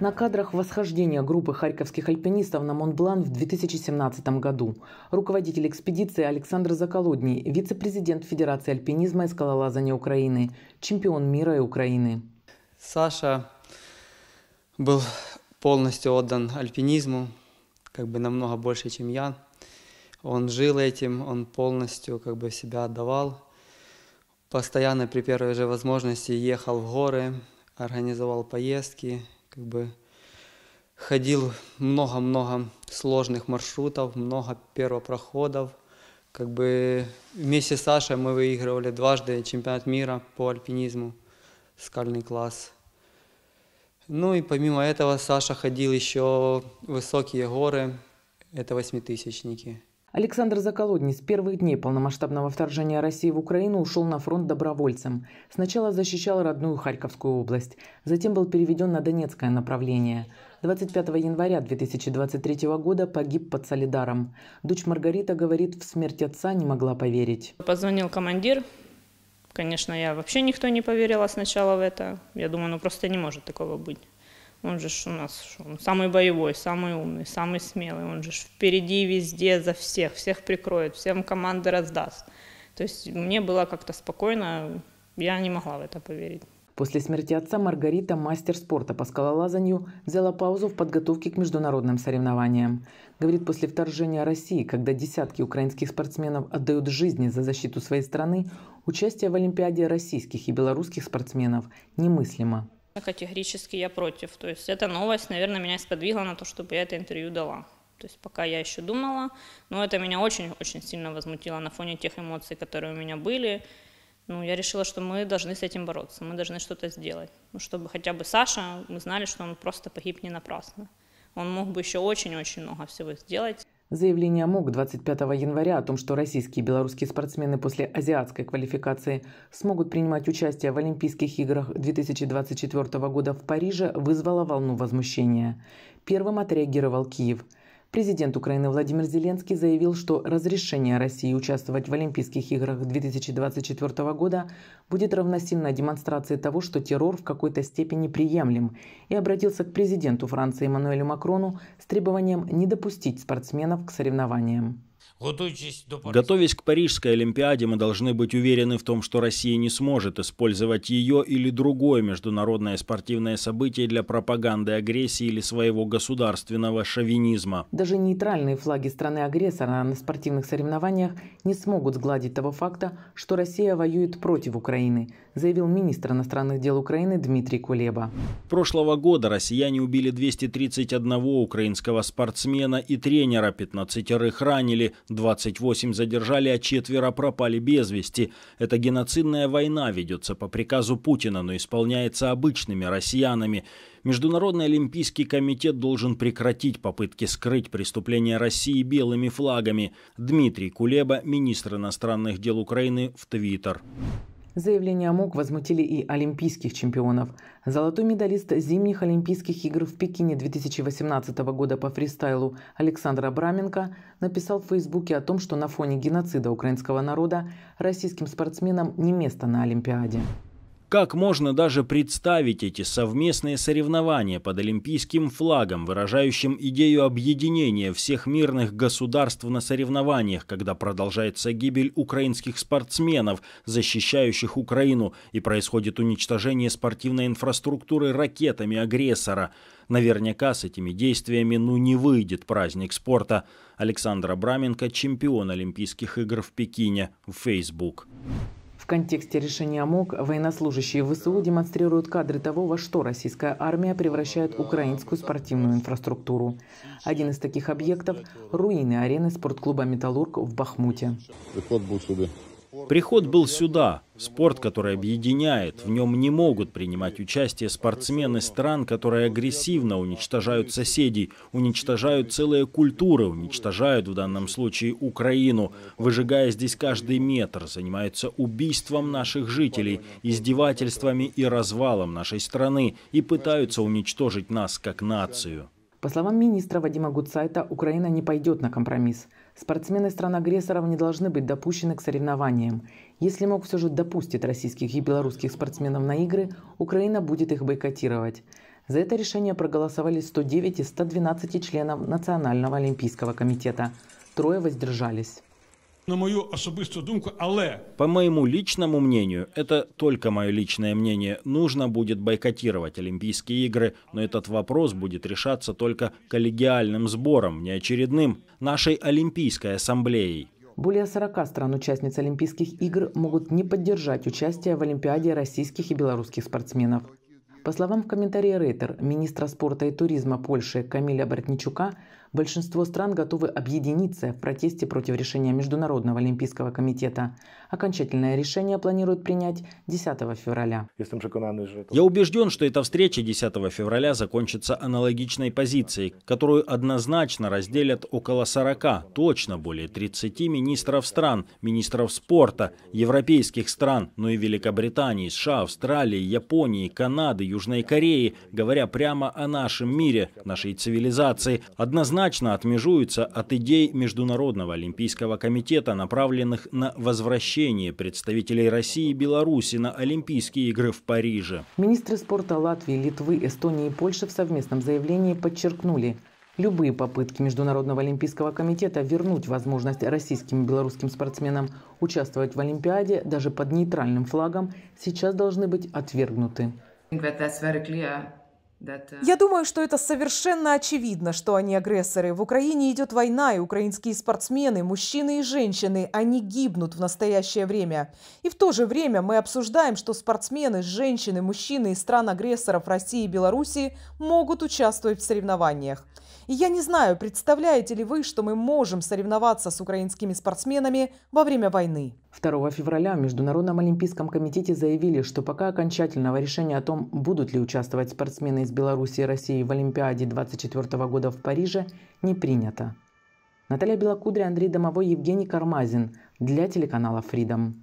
На кадрах восхождения группы харьковских альпинистов на Монблан в 2017 году руководитель экспедиции Александр Заколодний, вице-президент Федерации альпинизма и скалолазания Украины, чемпион мира и Украины. Саша был полностью отдан альпинизму, как бы намного больше, чем я. Он жил этим, он полностью как бы себя отдавал. Постоянно при первой же возможности ехал в горы, организовал поездки, как бы ходил много-много сложных маршрутов, много первопроходов. Как бы вместе с Сашей мы выигрывали дважды чемпионат мира по альпинизму, скальный класс. Ну и помимо этого Саша ходил еще высокие горы, это восьмитысячники. Александр Заколодний с первых дней полномасштабного вторжения России в Украину ушел на фронт добровольцем. Сначала защищал родную Харьковскую область, затем был переведен на Донецкое направление. 25 января 2023 года погиб под Солидаром. Дочь Маргарита говорит, в смерть отца не могла поверить. Позвонил командир. Конечно, я вообще никто не поверила сначала в это. Я думаю, ну просто не может такого быть. Он же у нас он самый боевой, самый умный, самый смелый. Он же впереди везде за всех, всех прикроет, всем команды раздаст. То есть мне было как-то спокойно, я не могла в это поверить. После смерти отца Маргарита, мастер спорта по скалолазанию, взяла паузу в подготовке к международным соревнованиям. Говорит, после вторжения России, когда десятки украинских спортсменов отдают жизни за защиту своей страны, участие в Олимпиаде российских и белорусских спортсменов немыслимо конечно, категорически я против. То есть эта новость, наверное, меня сподвигла на то, чтобы я это интервью дала. То есть пока я еще думала, но это меня очень-очень сильно возмутило на фоне тех эмоций, которые у меня были. Ну, я решила, что мы должны с этим бороться, мы должны что-то сделать. Ну, чтобы хотя бы Саша, мы знали, что он просто погиб не напрасно. Он мог бы еще очень-очень много всего сделать. Заявление МОК 25 января о том, что российские и белорусские спортсмены после азиатской квалификации смогут принимать участие в Олимпийских играх 2024 года в Париже, вызвало волну возмущения. Первым отреагировал Киев – Президент Украины Владимир Зеленский заявил, что разрешение России участвовать в Олимпийских играх 2024 года будет равносильно демонстрации того, что террор в какой-то степени приемлем, и обратился к президенту Франции Эммануэлю Макрону с требованием не допустить спортсменов к соревнованиям. Готовясь к Парижской Олимпиаде, мы должны быть уверены в том, что Россия не сможет использовать ее или другое международное спортивное событие для пропаганды агрессии или своего государственного шовинизма. Даже нейтральные флаги страны-агрессора на спортивных соревнованиях не смогут сгладить того факта, что Россия воюет против Украины, заявил министр иностранных дел Украины Дмитрий Кулеба. Прошлого года россияне убили 231 украинского спортсмена и тренера, 15 ранили, 28 задержали, а четверо пропали без вести. Эта геноцидная война ведется по приказу Путина, но исполняется обычными россиянами. Международный олимпийский комитет должен прекратить попытки скрыть преступления России белыми флагами. Дмитрий Кулеба, министр иностранных дел Украины, в Твиттер. Заявления ОМОК возмутили и олимпийских чемпионов. Золотой медалист зимних Олимпийских игр в Пекине 2018 года по фристайлу Александр Абраменко написал в Фейсбуке о том, что на фоне геноцида украинского народа российским спортсменам не место на Олимпиаде. Как можно даже представить эти совместные соревнования под олимпийским флагом, выражающим идею объединения всех мирных государств на соревнованиях, когда продолжается гибель украинских спортсменов, защищающих Украину, и происходит уничтожение спортивной инфраструктуры ракетами агрессора? Наверняка с этими действиями ну не выйдет праздник спорта. Александр Абраменко, чемпион Олимпийских игр в Пекине, в Facebook контексте решения МОК военнослужащие ВСУ демонстрируют кадры того, во что российская армия превращает украинскую спортивную инфраструктуру. Один из таких объектов – руины арены спортклуба «Металлург» в Бахмуте. Приход был сюда. Приход был сюда. Спорт, который объединяет, в нем не могут принимать участие спортсмены стран, которые агрессивно уничтожают соседей, уничтожают целые культуры, уничтожают в данном случае Украину, выжигая здесь каждый метр, занимаются убийством наших жителей, издевательствами и развалом нашей страны и пытаются уничтожить нас как нацию. По словам министра Вадима Гуцайта, Украина не пойдет на компромисс – Спортсмены стран-агрессоров не должны быть допущены к соревнованиям. Если МОК все же допустит российских и белорусских спортсменов на игры, Украина будет их бойкотировать. За это решение проголосовали 109 из 112 членов Национального олимпийского комитета. Трое воздержались на мою особисту думку, але... По моему личному мнению, это только мое личное мнение, нужно будет бойкотировать Олимпийские игры, но этот вопрос будет решаться только коллегиальным сбором, неочередным нашей Олимпийской ассамблеей. Более 40 стран-участниц Олимпийских игр могут не поддержать участие в Олимпиаде российских и белорусских спортсменов. По словам в комментарии Рейтер, министра спорта и туризма Польши Камиля Бортничука, Большинство стран готовы объединиться в протесте против решения Международного олимпийского комитета. Окончательное решение планируют принять 10 февраля. Я убежден, что эта встреча 10 февраля закончится аналогичной позицией, которую однозначно разделят около 40, точно более 30 министров стран, министров спорта, европейских стран, но и Великобритании, США, Австралии, Японии, Канады, Южной Кореи, говоря прямо о нашем мире, нашей цивилизации. Однозначно однозначно отмежуется от идей Международного олимпийского комитета, направленных на возвращение представителей России и Беларуси на Олимпийские игры в Париже. Министры спорта Латвии, Литвы, Эстонии и Польши в совместном заявлении подчеркнули, Любые попытки Международного олимпийского комитета вернуть возможность российским и белорусским спортсменам участвовать в Олимпиаде даже под нейтральным флагом сейчас должны быть отвергнуты. Я э, думаю, что это совершенно очевидно, что они агрессоры. В Украине идет война, и украинские спортсмены, мужчины и женщины, они гибнут в настоящее время. И в то же время мы обсуждаем, что спортсмены, женщины, мужчины из стран-агрессоров России и Белоруссии могут участвовать в соревнованиях. И я не знаю, представляете ли вы, что мы можем соревноваться с украинскими спортсменами во время войны. 2 февраля в Международном олимпийском комитете заявили, что пока окончательного решения о том, будут ли участвовать спортсмены из Беларуси и России в Олимпиаде 2024 года в Париже, не принято. Наталья Белокудря, Андрей Домовой, Евгений Кармазин для телеканала Freedom.